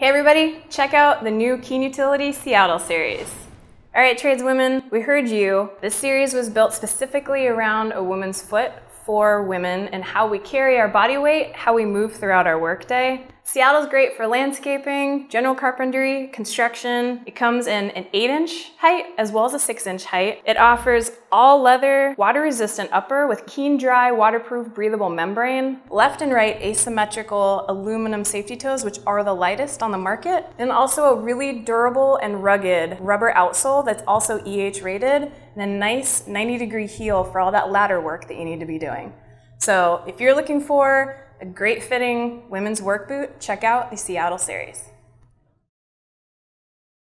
Hey everybody, check out the new Keen Utility Seattle series. All right, tradeswomen, we heard you. This series was built specifically around a woman's foot for women and how we carry our body weight, how we move throughout our workday, Seattle's great for landscaping, general carpentry, construction. It comes in an 8-inch height as well as a 6-inch height. It offers all leather, water-resistant upper with keen dry, waterproof, breathable membrane, left and right asymmetrical aluminum safety toes, which are the lightest on the market, and also a really durable and rugged rubber outsole that's also EH rated, and a nice 90 degree heel for all that ladder work that you need to be doing. So if you're looking for a great fitting women's work boot, check out the Seattle series.